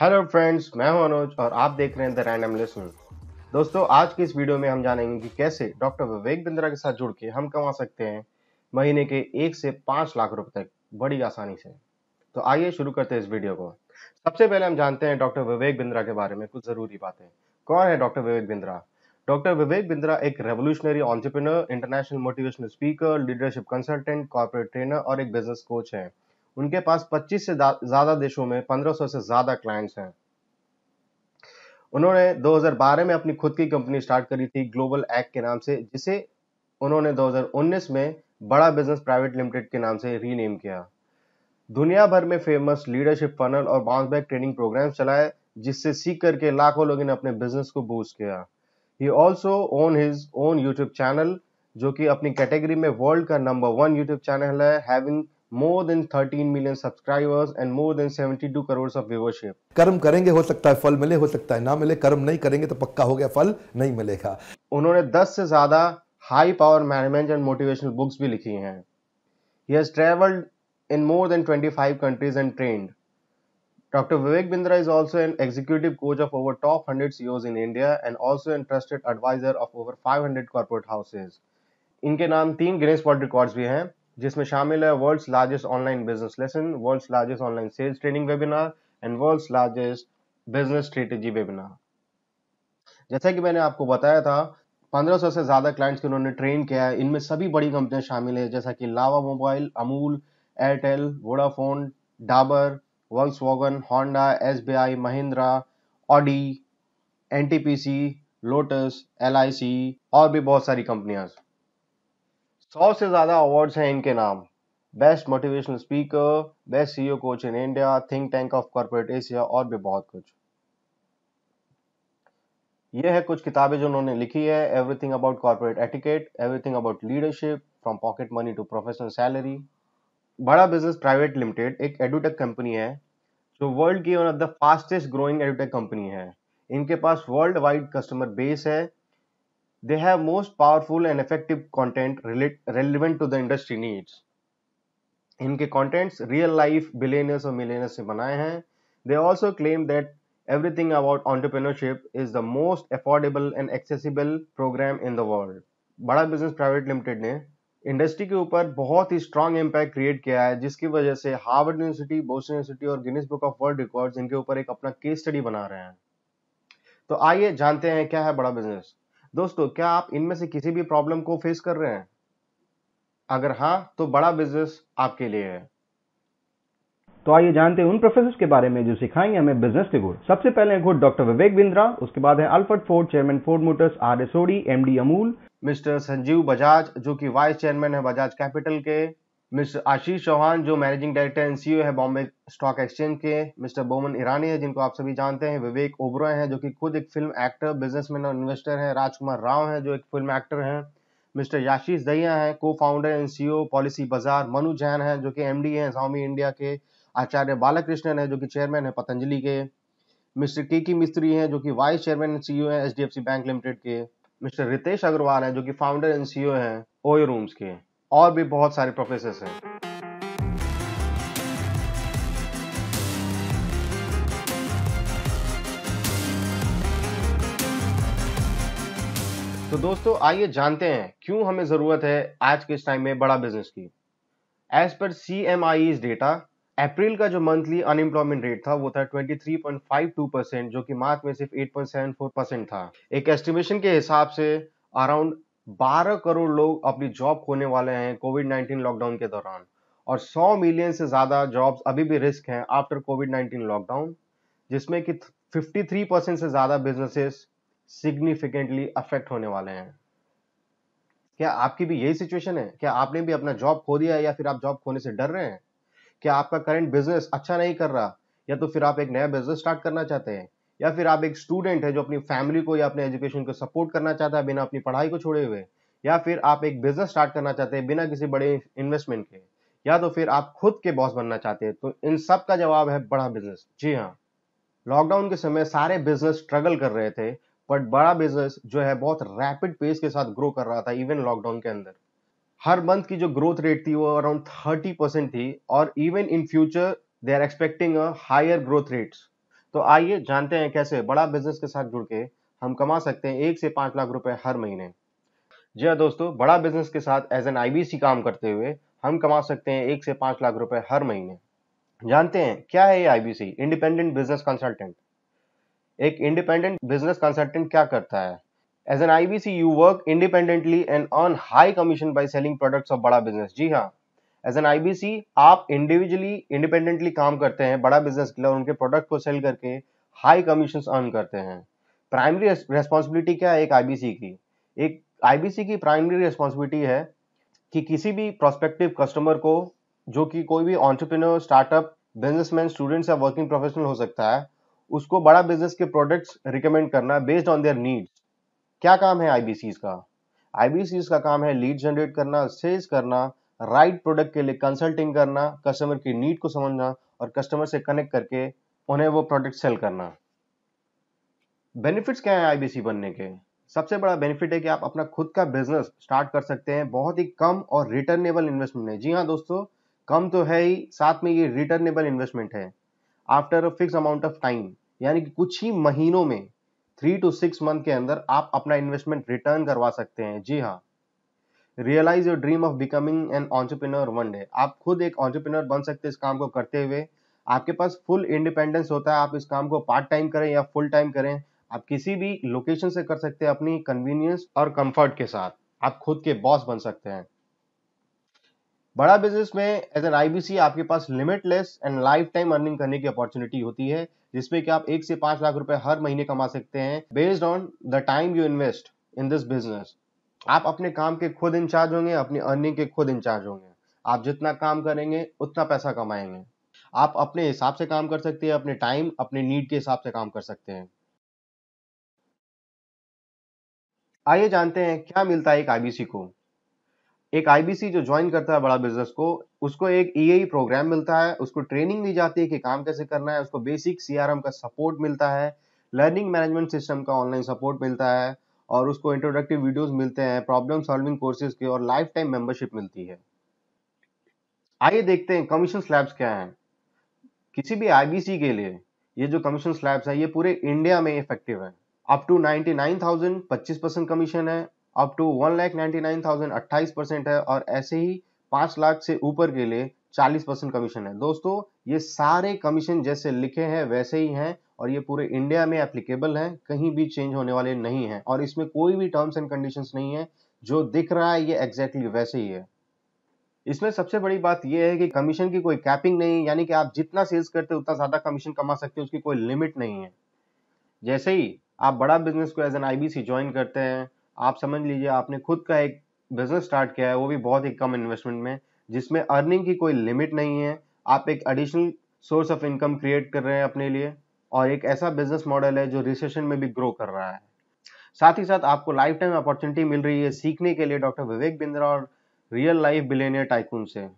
hello friends मैं हूं अनुज और आप देख रहे हैं द रैंडम लेसन दोस्तों आज के इस वीडियो में हम जानेंगे कि कैसे डॉक्टर विवेक बिंद्रा के साथ जुड़ के हम कमा सकते हैं महीने के एक से पाँच लाख रुपए तक बड़ी आसानी से तो आइए शुरू करते हैं इस वीडियो को सबसे पहले हम जानते हैं डॉक्टर विवेक बिंद्रा के बारे में कुछ ज़रूरी बातें कौन है डॉक्टर विवेक बिंद्रा डॉक्टर विवेक बिंद्रा एक revolutionary entrepreneur international motivational speaker leadership consultant corporate trainer और एक बिजनेस कोच है उनके पास 25 से ज़्यादा देशों में 1500 से ज़्यादा क्लाइंट्स हैं उन्होंने 2012 में अपनी खुद की कंपनी स्टार्ट करी थी ग्लोबल एक्ट के नाम से जिसे उन्होंने 2019 में बड़ा बिजनेस प्राइवेट लिमिटेड के नाम से रीनेम किया दुनिया भर में फेमस लीडरशिप फनल और बाउंस बैक ट्रेनिंग प्रोग्राम चलाए जिससे सीख करके लाखों लोगों ने अपने बिजनेस को बूस्ट किया he also own his own YouTube channel जो कि अपनी कैटेगरी में वर्ल्ड का नंबर वन यूट्यूब चैनल है having more than thirteen million subscribers and more than seventy two crore of viewership कर्म करेंगे हो सकता है फल मिले हो सकता है ना मिले कर्म नहीं करेंगे तो पक्का हो गया फल नहीं मिलेगा उन्होंने दस से ज्यादा high power management and motivational books भी लिखी हैं has travelled in more than twenty five countries and trained doctor Vivek Bindra is also an executive coach of over top hundred CEOs in India and also an trusted adviser of over five hundred corporate houses इनके नाम तीन Guinness world records भी हैं जिसमें शामिल है world's largest online business lesson world's largest online sales training webinar and world's largest business strategy webinar जैसा कि मैंने आपको बताया था 1500 से ज़्यादा क्लाइंट्स को उन्होंने ट्रेन किया है इनमें सभी बड़ी कंपनियां शामिल है जैसा कि Lava mobile Amul Airtel Vodafone Dabur Volkswagen Honda S B I Mahindra Audi N T P C Lotus L I C और भी बहुत सारी कंपनियां सौ से ज़्यादा अवार्ड्स हैं इनके नाम best motivational speaker best CEO coach in India think tank of corporate Asia और भी बहुत कुछ ये है कुछ किताबें जो उन्होंने लिखी है everything about corporate etiquette everything about leadership from pocket money to professional salary Bada business private limited एक एडुटेक कंपनी है जो वर्ल्ड की one of the fastest growing edtech company है इनके पास वर्ल्ड वाइड कस्टमर बेस है they have most powerful and effective content relevant to the industry needs इनके contents real life billionaires और मिलेनियर्स से बनाए हैं they also claim that everything about entrepreneurship is the most affordable and accessible programme in the world Bada business private limited ने industry के ऊपर बहुत ही strong impact create किया है जिसकी वजह से हार्वर्ड यूनिवर्सिटी बोस्टन यूनिवर्सिटी और Guinness book of world records इनके ऊपर एक अपना केस स्टडी बना रहे हैं तो आइए जानते हैं क्या है बड़ा बिजनेस दोस्तों क्या आप इनमें से किसी भी प्रॉब्लम को फेस कर रहे हैं अगर हाँ तो बड़ा बिजनेस आपके लिए है तो आइए जानते हैं उन प्रोफेसर के बारे में जो सिखाएंगे हमें बिजनेस के गुड सबसे पहले हैं गुड डॉक्टर विवेक बिंद्रा उसके बाद है Alfred Ford chairman Ford Motors R S Sodhi MD Amul mister Sanjiv Bajaj जो कि वाइस चेयरमैन है बजाज कैपिटल के मिस्टर आशीष चौहान जो मैनेजिंग डायरेक्टर एंड सीईओ है बॉम्बे स्टॉक एक्सचेंज के मिस्टर बोमन ईरानी है जिनको आप सभी जानते हैं विवेक ओबरा है जो कि खुद एक फिल्म एक्टर बिजनेसमैन और इन्वेस्टर हैं राजकुमार राव है जो एक फिल्म एक्टर हैं मिस्टर याशीष दहिया है को फाउंडर एंड सीईओ पॉलिसी बाजार मनु जैन है जो कि एमडी है स्वामी इंडिया के आचार्य बालाकृष्णन है जो कि चेयरमैन है पतंजलि के मिस्टर के के मिस्त्री हैं जो कि वाइस चेयरमैन एंड सीईओ है एच बैंक लिमिटेड के मिस्टर रितेश अग्रवाल हैं जो कि फाउंडर एंड सीईओ हैं ओयो रूम्स के और भी बहुत सारे प्रोफेसर हैं तो दोस्तों आइए जानते हैं क्यों हमें ज़रूरत है आज के इस टाइम में बड़ा बिजनेस की एज पर सी एम आई डेटा अप्रैल का जो मंथली अनएम्प्लॉयमेंट रेट था वो था 23.52 परसेंट जो कि मार्च में सिर्फ 8.74 परसेंट था एक एस्टिमेशन के हिसाब से अराउंड 12 करोड़ लोग अपनी जॉब खोने वाले हैं कोविड 19 लॉकडाउन के दौरान और 100 मिलियन से ज़्यादा जॉब्स अभी भी रिस्क हैं आफ्टर कोविड 19 लॉकडाउन जिसमें कि 53 परसेंट से ज़्यादा बिजनेसेस सिग्निफिकेंटली अफेक्ट होने वाले हैं क्या आपकी भी यही सिचुएशन है क्या आपने भी अपना जॉब खो दिया या फिर आप जॉब खोने से डर रहे हैं क्या आपका करंट बिजनेस अच्छा नहीं कर रहा या तो फिर आप एक नया बिजनेस स्टार्ट करना चाहते हैं या फिर आप एक स्टूडेंट है जो अपनी फैमिली को या अपने एजुकेशन को सपोर्ट करना चाहता है बिना अपनी पढ़ाई को छोड़े हुए या फिर आप एक बिजनेस स्टार्ट करना चाहते हैं बिना किसी बड़े इन्वेस्टमेंट के या तो फिर आप खुद के बॉस बनना चाहते हैं तो इन सब का जवाब है बड़ा बिजनेस जी हाँ लॉकडाउन के समय सारे बिजनेस स्ट्रगल कर रहे थे बट बड़ा बिजनेस जो है बहुत रैपिड पेस के साथ ग्रो कर रहा था इवन लॉकडाउन के अंदर हर मंथ की जो ग्रोथ रेट थी वो अराउंड थर्टी परसेंट थी और even in future they are expecting a higher growth rates तो आइए जानते हैं कैसे बड़ा बिजनेस के साथ जुड़ के हम कमा सकते हैं एक से पांच लाख रुपए हर महीने जी हाँ दोस्तों बड़ा बिजनेस के साथ एज एन आईबीसी काम करते हुए हम कमा सकते हैं एक से पांच लाख रुपए हर महीने जानते हैं क्या है ये आईबीसी इंडिपेंडेंट बिजनेस कंसल्टेंट एक इंडिपेंडेंट बिजनेस कंसल्टेंट क्या करता है as an IBC you work independently and on high commission by selling products of Bada business जी हाँ एज एन आईबीसी आप इंडिविजुअली इंडिपेंडेंटली काम करते हैं बड़ा बिजनेस लिए उनके प्रोडक्ट को सेल करके हाई कमीशन अर्न करते हैं प्राइमरी रेस्पॉन्सिबिलिटी क्या है एक आईबीसी की एक आईबीसी की प्राइमरी रेस्पॉन्सिबिलिटी है कि किसी भी प्रोस्पेक्टिव कस्टमर को जो कि कोई भी ऑन्टरप्रिनर स्टार्टअप बिजनेसमैन स्टूडेंट्स या वर्किंग प्रोफेशनल हो सकता है उसको बड़ा बिजनेस के प्रोडक्ट्स रिकमेंड करना बेस्ड ऑन देयर नीड्स क्या काम है आईबीसी का आईबीसी का काम है लीड जनरेट करना सेल्स करना राइट प्रोडक्ट के लिए कंसल्टिंग करना कस्टमर की नीड को समझना और कस्टमर से कनेक्ट करके उन्हें वो प्रोडक्ट सेल करना बेनिफिट्स क्या है आईबीसी बनने के सबसे बड़ा बेनिफिट है कि आप अपना खुद का बिजनेस स्टार्ट कर सकते हैं बहुत ही कम और रिटर्नेबल इन्वेस्टमेंट है जी हाँ दोस्तों कम तो है ही साथ में ये रिटर्नेबल इन्वेस्टमेंट है after a fix amount of time यानी कि कुछ ही महीनों में थ्री टू सिक्स मंथ के अंदर आप अपना इन्वेस्टमेंट रिटर्न करवा सकते हैं जी हाँ realise your dream of becoming an entrepreneur one day आप खुद एक ऑन्टरप्रिनर बन सकते हैं इस काम को करते हुए आपके पास फुल इंडिपेंडेंस होता है आप इस काम को पार्ट टाइम करें या फुल टाइम करें आप किसी भी लोकेशन से कर सकते हैं अपनी कन्वीनियंस और कंफर्ट के साथ आप खुद के बॉस बन सकते हैं बड़ा बिजनेस में एज एन आईबीसी आपके पास limitless and lifetime earning करने की अपॉर्चुनिटी होती है जिसमें कि आप एक से पांच लाख रुपए हर महीने कमा सकते हैं based on the time you invest in this business आप अपने काम के खुद इंचार्ज होंगे अपनी अर्निंग के खुद इंचार्ज होंगे आप जितना काम करेंगे उतना पैसा कमाएंगे आप अपने हिसाब से काम कर सकते हैं अपने टाइम अपने नीड के हिसाब से काम कर सकते हैं आइए जानते हैं क्या मिलता है एक आईबीसी को एक आईबीसी जो ज्वाइन करता है बड़ा बिजनेस को उसको एक ई e प्रोग्राम e मिलता है उसको ट्रेनिंग दी जाती है कि काम कैसे करना है उसको बेसिक सीआरएम का सपोर्ट मिलता है लर्निंग मैनेजमेंट सिस्टम का ऑनलाइन सपोर्ट मिलता है और उसको इंट्रोडक्टिव वीडियोस मिलते हैं प्रॉब्लम सॉल्विंग कोर्सेज के और लाइफ टाइम मेंबरशिप मिलती है आइए देखते हैं कमीशन स्लैब्स क्या हैं किसी भी आईबीसी के लिए ये जो कमीशन स्लैब्स है ये पूरे इंडिया में इफेक्टिव है up to ninety nine thousand पच्चीस परसेंट कमीशन है up to one lakh ninety nine thousand percent है और ऐसे ही पांच लाख से ऊपर के लिए चालीस परसेंट कमीशन है दोस्तों ये सारे कमीशन जैसे लिखे हैं वैसे ही हैं और ये पूरे इंडिया में एप्लीकेबल है कहीं भी चेंज होने वाले नहीं है और इसमें कोई भी टर्म्स एंड कंडीशन नहीं है जो दिख रहा है ये एग्जैक्टली exactly वैसे ही है इसमें सबसे बड़ी बात यह है कि कमीशन की कोई कैपिंग नहीं यानी कि आप जितना सेल्स करते हो उतना ज़्यादा कमीशन कमा सकते हो उसकी कोई लिमिट नहीं है जैसे ही आप बड़ा बिजनेस को एज एन आईबीसी ज्वाइन करते हैं आप समझ लीजिए आपने खुद का एक बिजनेस स्टार्ट किया है वो भी बहुत ही कम इन्वेस्टमेंट में जिसमें अर्निंग की कोई लिमिट नहीं है आप एक additional source of income create कर रहे हैं अपने लिए और एक ऐसा बिजनेस मॉडल है जो रिसेशन में भी ग्रो कर रहा है साथ ही साथ आपको लाइफ टाइम अपॉर्चुनिटी मिल रही है सीखने के लिए डॉक्टर विवेक बिंद्रा और रियल लाइफ बिलेनियर टाइकून से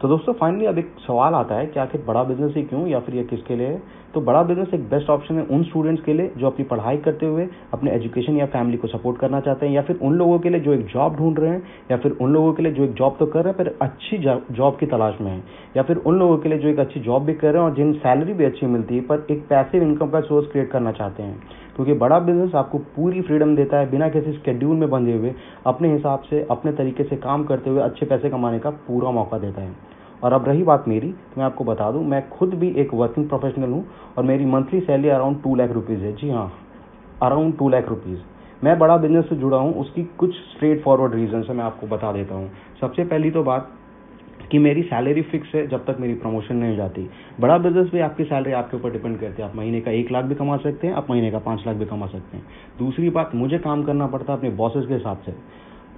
तो दोस्तों फाइनली अब एक सवाल आता है कि आखिर बड़ा बिजनेस ही क्यों या फिर यह किसके लिए है तो बड़ा बिजनेस एक बेस्ट ऑप्शन है उन स्टूडेंट्स के लिए जो अपनी पढ़ाई करते हुए अपने एजुकेशन या फैमिली को सपोर्ट करना चाहते हैं या फिर उन लोगों के लिए जो एक जॉब ढूंढ रहे हैं या फिर उन लोगों के लिए जो एक जॉब तो कर रहे हैं फिर अच्छी जॉब की तलाश में है या फिर उन लोगों के लिए जो एक अच्छी जॉब भी कर रहे हैं और जिन सैलरी भी अच्छी मिलती है पर एक पैसिव इनकम का सोर्स क्रिएट करना चाहते हैं क्योंकि बड़ा बिजनेस आपको पूरी फ्रीडम देता है बिना किसी स्केड्यूल में बंधे हुए अपने हिसाब से अपने तरीके से काम करते हुए अच्छे पैसे कमाने का पूरा मौका देता है और अब रही बात मेरी तो मैं आपको बता दूं मैं खुद भी एक वर्किंग प्रोफेशनल हूं और मेरी monthly salary around two lakh rupees है जी हाँ अराउंड टू लाख रुपीज़ मैं बड़ा बिजनेस से जुड़ा हूँ उसकी कुछ स्ट्रेट फॉरवर्ड रीजन है मैं आपको बता देता हूँ सबसे पहली तो बात कि मेरी सैलरी फिक्स है जब तक मेरी प्रमोशन नहीं हो जाती बड़ा बिजनेस भी आपकी सैलरी आपके ऊपर डिपेंड करती है आप महीने का एक लाख भी कमा सकते हैं आप महीने का पाँच लाख भी कमा सकते हैं दूसरी बात मुझे काम करना पड़ता है अपने बॉसेस के हिसाब से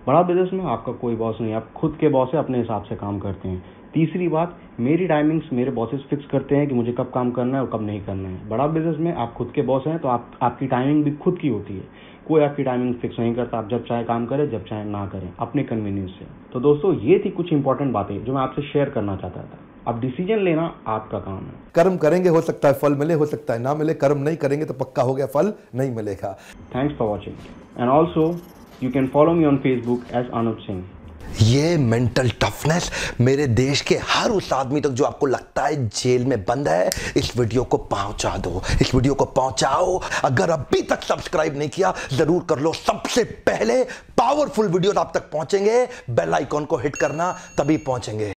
बड़ा बिजनेस में आपका कोई बॉस नहीं आप खुद के बॉस है अपने हिसाब से काम करते हैं तीसरी बात मेरी टाइमिंग्स मेरे बॉसेस फिक्स करते हैं कि मुझे कब काम करना है और कब नहीं करना है बड़ा बिजनेस में आप खुद के बॉस हैं तो आप आपकी टाइमिंग भी खुद की होती है कोई आपकी टाइमिंग फिक्स नहीं करता आप जब चाहे काम करें जब चाहे ना करें अपने कन्वीनियंस से तो दोस्तों ये थी कुछ इंपॉर्टेंट बातें जो मैं आपसे शेयर करना चाहता था अब डिसीजन लेना आपका काम है कर्म करेंगे हो सकता है फल मिले हो सकता है ना मिले कर्म नहीं करेंगे तो पक्का हो गया फल नहीं मिलेगा thanks for watching and also you can follow me on Facebook as Anup Singh ये मेंटल टफनेस मेरे देश के हर उस आदमी तक जो आपको लगता है जेल में बंद है इस वीडियो को पहुंचा दो इस वीडियो को पहुंचाओ अगर अभी तक सब्सक्राइब नहीं किया जरूर कर लो सबसे पहले पावरफुल वीडियो आप तक पहुंचेंगे बेल आइकॉन को हिट करना तभी पहुंचेंगे